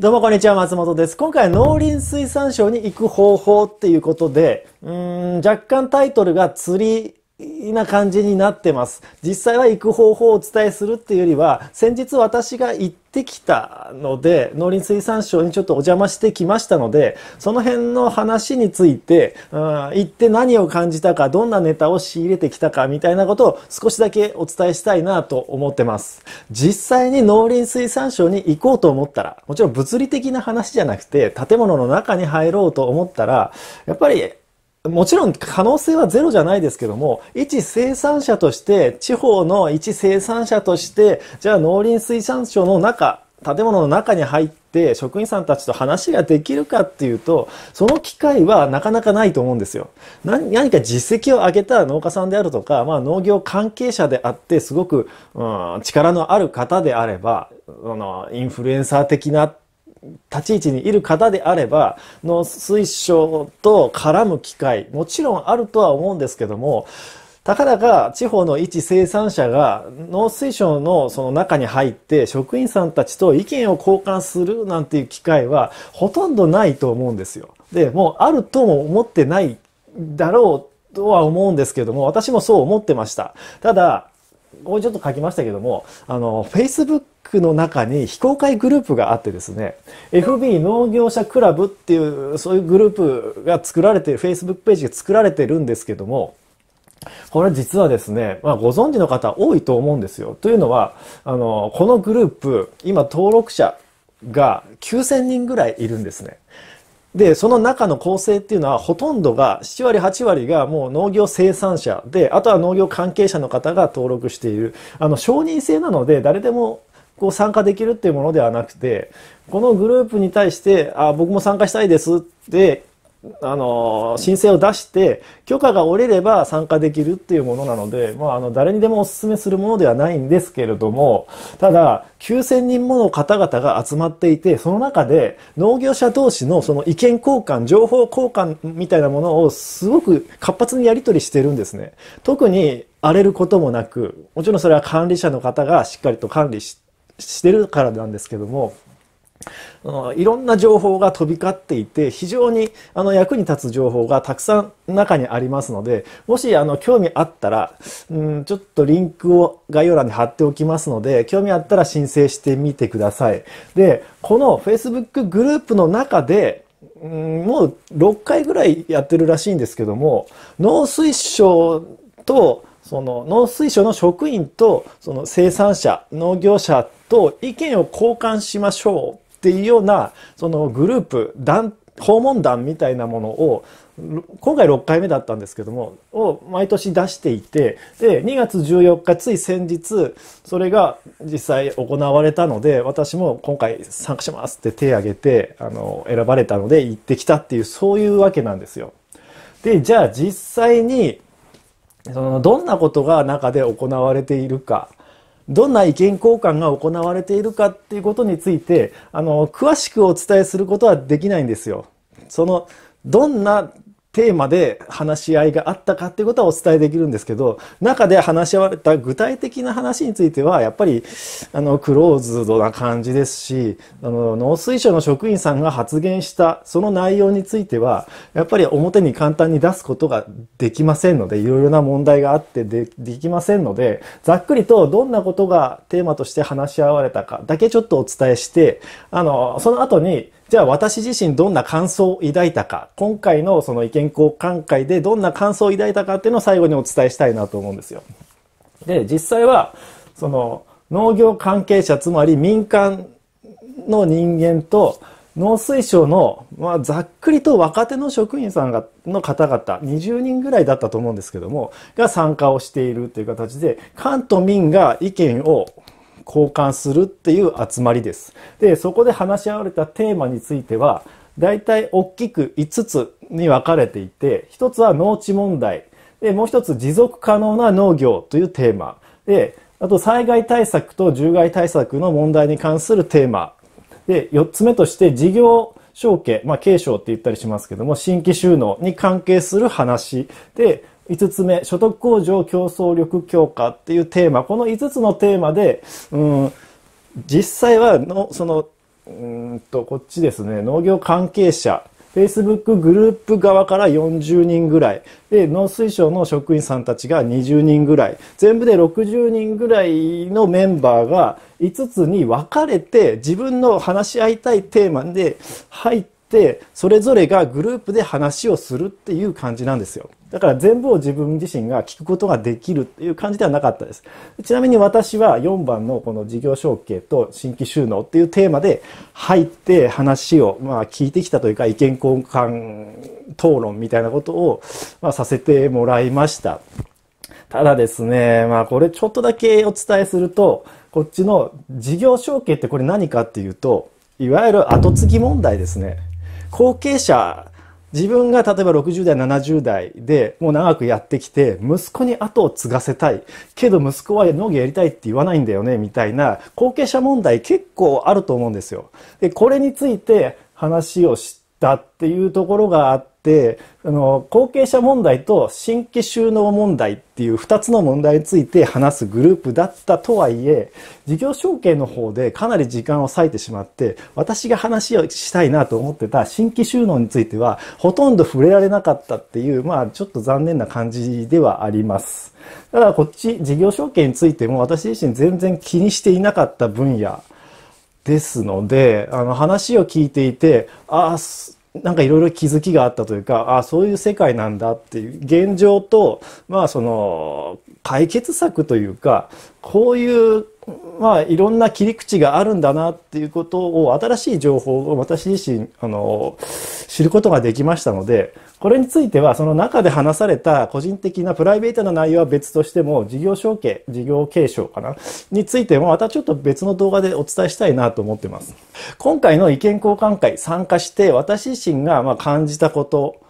どうもこんにちは、松本です。今回は農林水産省に行く方法っていうことで、うん、若干タイトルが釣りな感じになってます。実際は行く方法をお伝えするっていうよりは、先日私が行ってきたので、農林水産省にちょっとお邪魔してきましたので、その辺の話について、うん、行って何を感じたか、どんなネタを仕入れてきたかみたいなことを少しだけお伝えしたいなと思ってます。実際に農林水産省に行こうと思ったら、もちろん物理的な話じゃなくて、建物の中に入ろうと思ったら、やっぱりもちろん可能性はゼロじゃないですけども、一生産者として、地方の一生産者として、じゃあ農林水産省の中、建物の中に入って職員さんたちと話ができるかっていうと、その機会はなかなかないと思うんですよ。何か実績を上げた農家さんであるとか、まあ農業関係者であって、すごく、うん、力のある方であれば、そのインフルエンサー的な立ち位置にいる方であれば、の水晶と絡む機会、もちろんあるとは思うんですけども、たかだか地方の一生産者が農水省のその中に入って職員さんたちと意見を交換するなんていう機会はほとんどないと思うんですよ。で、もうあるとも思ってないだろうとは思うんですけども、私もそう思ってました。ただ、ここちょっと書きましたけども、あの、Facebook の中に非公開グループがあってですね、FB 農業者クラブっていう、そういうグループが作られてる、Facebook ページが作られてるんですけども、これ実はですね、まあ、ご存知の方多いと思うんですよ。というのは、あの、このグループ、今登録者が9000人ぐらいいるんですね。で、その中の構成っていうのはほとんどが、7割、8割がもう農業生産者で、あとは農業関係者の方が登録している。あの、承認制なので、誰でもこう参加できるっていうものではなくて、このグループに対して、あ、僕も参加したいですってあの申請を出して許可が下りれば参加できるっていうものなので、まあ、あの誰にでもお勧めするものではないんですけれどもただ9,000人もの方々が集まっていてその中で農業者同士のその意見交換情報交換みたいなものをすごく活発にやり取りしてるんですね。特に荒れることもなくもちろんそれは管理者の方がしっかりと管理してるからなんですけどものいろんな情報が飛び交っていて非常にあの役に立つ情報がたくさん中にありますのでもしあの興味あったら、うん、ちょっとリンクを概要欄に貼っておきますので興味あったら申請してみてください。でこの Facebook グループの中でうん、もう6回ぐらいやってるらしいんですけども農水省とその農水省の職員とその生産者農業者と意見を交換しましょうっていうようなそのグループ団訪問団みたいなものを今回6回目だったんですけどもを毎年出していてで2月14日つい先日それが実際行われたので私も今回参加しますって手を挙げてあの選ばれたので行ってきたっていうそういうわけなんですよ。でじゃあ実際にそのどんなことが中で行われているか。どんな意見交換が行われているかっていうことについてあの詳しくお伝えすることはできないんですよ。そのどんなテーマで話し合いがあったかっていうことはお伝えできるんですけど、中で話し合われた具体的な話については、やっぱり、あの、クローズドな感じですし、あの、農水省の職員さんが発言した、その内容については、やっぱり表に簡単に出すことができませんので、いろいろな問題があってでできませんので、ざっくりとどんなことがテーマとして話し合われたかだけちょっとお伝えして、あの、その後に、じゃあ私自身どんな感想を抱いたか、今回のその意見交換会でどんな感想を抱いたかっていうのを最後にお伝えしたいなと思うんですよ。で、実際は、その農業関係者、つまり民間の人間と農水省の、まあ、ざっくりと若手の職員さんがの方々20人ぐらいだったと思うんですけどもが参加をしているという形で官と民が意見を交換するっていう集まりです。で、そこで話し合われたテーマについては、大体大きく5つに分かれていて、1つは農地問題、で、もう1つ持続可能な農業というテーマ、で、あと災害対策と獣害対策の問題に関するテーマ、で、4つ目として事業承継、まあ、継承って言ったりしますけども、新規収納に関係する話で、5つ目、所得向上競争力強化っていうテーマ、この5つのテーマで、うん、実際はの、その、うんと、こっちですね、農業関係者、Facebook グループ側から40人ぐらい、で、農水省の職員さんたちが20人ぐらい、全部で60人ぐらいのメンバーが5つに分かれて、自分の話し合いたいテーマで入って、してそれぞれがグループで話をするっていう感じなんですよだから全部を自分自身が聞くことができるっていう感じではなかったですちなみに私は4番のこの事業承継と新規収納っていうテーマで入って話をまあ聞いてきたというか意見交換討論みたいなことをまさせてもらいましたただですねまあこれちょっとだけお伝えするとこっちの事業承継ってこれ何かっていうといわゆる後継ぎ問題ですね。後継者自分が例えば60代70代でもう長くやってきて息子に後を継がせたいけど息子は農業やりたいって言わないんだよねみたいな後継者問題結構あると思うんですよ。でこれについて話をしてったっていうところがあって、あの、後継者問題と新規収納問題っていう2つの問題について話すグループだったとはいえ、事業承継の方でかなり時間を割いてしまって、私が話をしたいなと思ってた新規収納については、ほとんど触れられなかったっていう、まあ、ちょっと残念な感じではあります。ただこっち、事業承継についても私自身全然気にしていなかった分野ですのであの話を聞いていてあなんかいろいろ気づきがあったというかああそういう世界なんだっていう現状とまあその解決策というかこういうまあ、いろんな切り口があるんだなっていうことを新しい情報を私自身あの知ることができましたのでこれについてはその中で話された個人的なプライベートな内容は別としても事業承継事業継承かなについてもまたちょっと別の動画でお伝えしたいなと思ってます今回の意見交換会参加して私自身がま感じたこと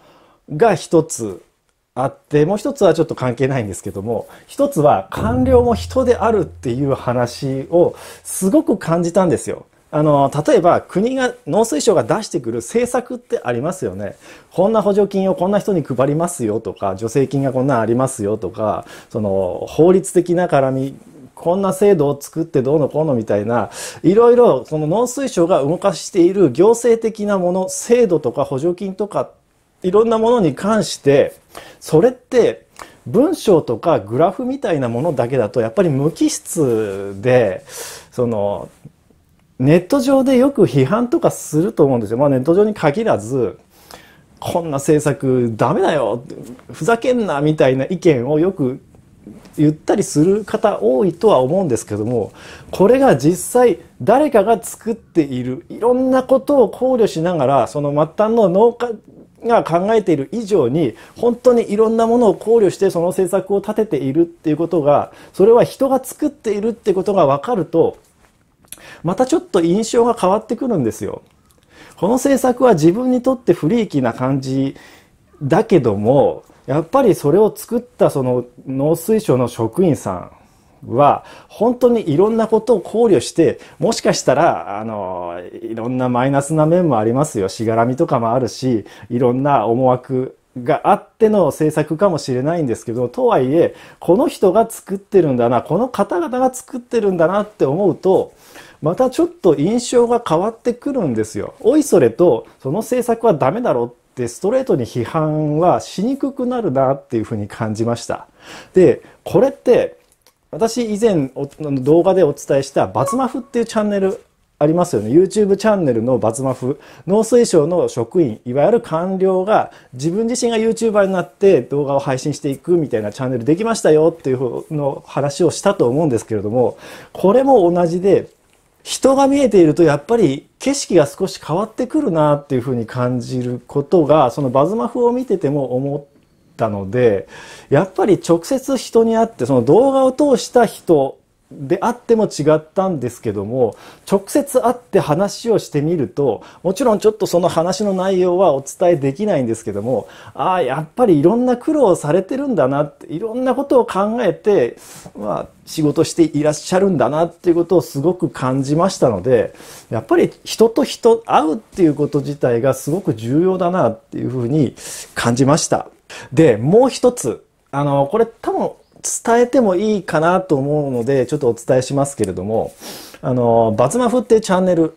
が一つあってもう一つはちょっと関係ないんですけども一つは官僚も人であるっていう話をすごく感じたんですよ。あの例えば国が農水省が出してくる政策ってありますよねこんな補助金をこんな人に配りますよとか助成金がこんなんありますよとかその法律的な絡みこんな制度を作ってどうのこうのみたいないろいろその農水省が動かしている行政的なもの制度とか補助金とかっていろんなものに関してそれって文章とかグラフみたいなものだけだとやっぱり無機質でそのネット上でよく批判とかすると思うんですよ。まあ、ネット上に限らずこんな政策ダメだよふざけんなみたいな意見をよく言ったりする方多いとは思うんですけどもこれが実際誰かが作っているいろんなことを考慮しながらその末端の農家が考えている以上に本当にいろんなものを考慮してその政策を立てているっていうことがそれは人が作っているってことが分かるとまたちょっと印象が変わってくるんですよ。この政策は自分にとって不利益な感じだけどもやっぱりそれを作ったその農水省の職員さんは本当にいろんなことを考慮してもしかしたらあのいろんなマイナスな面もありますよしがらみとかもあるしいろんな思惑があっての政策かもしれないんですけどとはいえこの人が作ってるんだなこの方々が作ってるんだなって思うとまたちょっと印象が変わってくるんですよ。おいそれとその政策はダメだろうってストレートに批判はしにくくなるなっていうふうに感じました。でこれって私以前動画でお伝えした「バツマフ」っていうチャンネルありますよね YouTube チャンネルのバツマフ農水省の職員いわゆる官僚が自分自身が YouTuber になって動画を配信していくみたいなチャンネルできましたよっていうの話をしたと思うんですけれどもこれも同じで人が見えているとやっぱり景色が少し変わってくるなっていうふうに感じることがそのバズマフを見てても思たのでやっぱり直接人に会ってその動画を通した人であっても違ったんですけども直接会って話をしてみるともちろんちょっとその話の内容はお伝えできないんですけどもああやっぱりいろんな苦労をされてるんだなっていろんなことを考えて、まあ、仕事していらっしゃるんだなっていうことをすごく感じましたのでやっぱり人と人会うっていうこと自体がすごく重要だなっていうふうに感じました。で、もう一つ、あの、これ多分伝えてもいいかなと思うので、ちょっとお伝えしますけれども、あの、バツマフってチャンネル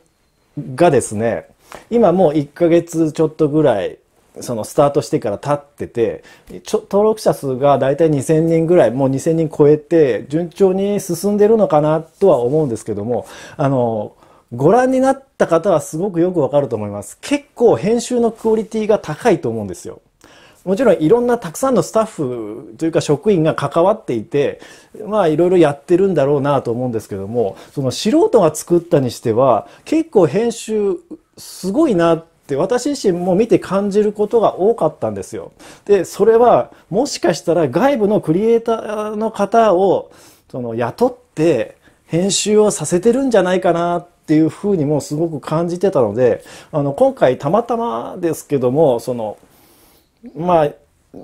がですね、今もう1ヶ月ちょっとぐらい、そのスタートしてから経ってて、ちょ登録者数がだいたい2000人ぐらい、もう2000人超えて、順調に進んでるのかなとは思うんですけども、あの、ご覧になった方はすごくよくわかると思います。結構編集のクオリティが高いと思うんですよ。もちろんいろんなたくさんのスタッフというか職員が関わっていて、まあいろいろやってるんだろうなと思うんですけども、その素人が作ったにしては、結構編集すごいなって、私自身も見て感じることが多かったんですよ。で、それはもしかしたら外部のクリエイターの方をその雇って編集をさせてるんじゃないかなっていうふうにもすごく感じてたので、あの今回たまたまですけども、そのまあ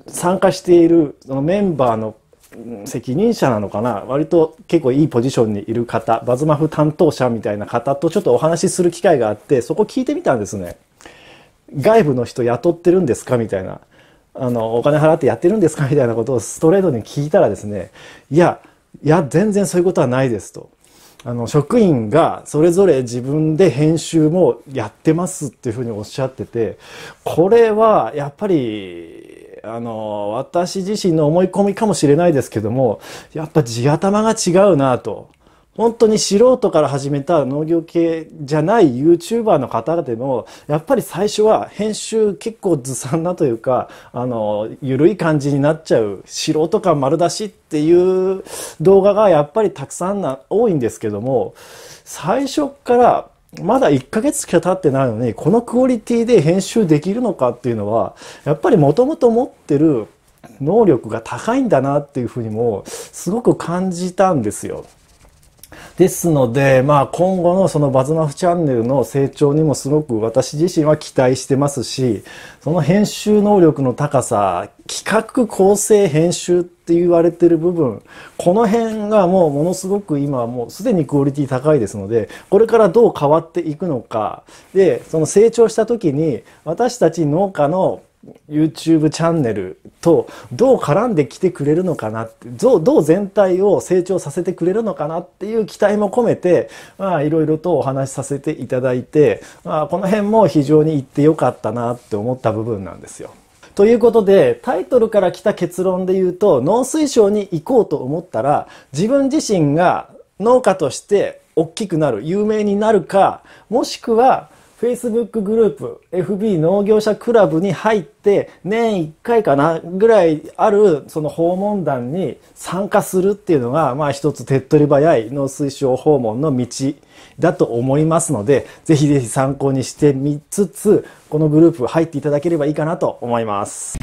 参加しているそのメンバーの責任者なのかな割と結構いいポジションにいる方バズマフ担当者みたいな方とちょっとお話しする機会があってそこ聞いてみたんですね外部の人雇ってるんですかみたいなあのお金払ってやってるんですかみたいなことをストレートに聞いたらですねいやいや全然そういうことはないですとあの職員がそれぞれ自分で編集もやってますっていうふうにおっしゃっててこれはやっぱりあの私自身の思い込みかもしれないですけどもやっぱ地頭が違うなと本当に素人から始めた農業系じゃない YouTuber の方でも、やっぱり最初は編集結構ずさんなというか、あの、ゆるい感じになっちゃう、素人感丸出しっていう動画がやっぱりたくさんな、多いんですけども、最初からまだ1ヶ月しか経ってないのに、このクオリティで編集できるのかっていうのは、やっぱりもともと持ってる能力が高いんだなっていうふうにも、すごく感じたんですよ。ですので、まあ、今後のそのバズマフチャンネルの成長にもすごく私自身は期待してますし、その編集能力の高さ、企画構成編集って言われてる部分、この辺がもうものすごく今もうすでにクオリティ高いですので、これからどう変わっていくのか、で、その成長した時に私たち農家の YouTube チャンネルとどう絡んできてくれるのかなってどう全体を成長させてくれるのかなっていう期待も込めていろいろとお話しさせていただいて、まあ、この辺も非常に行ってよかったなって思った部分なんですよ。ということでタイトルから来た結論で言うと農水省に行こうと思ったら自分自身が農家として大きくなる有名になるかもしくは Facebook グループ FB 農業者クラブに入って年1回かなぐらいあるその訪問団に参加するっていうのがまあ一つ手っ取り早い農水省訪問の道だと思いますのでぜひぜひ参考にしてみつつこのグループ入っていただければいいかなと思います。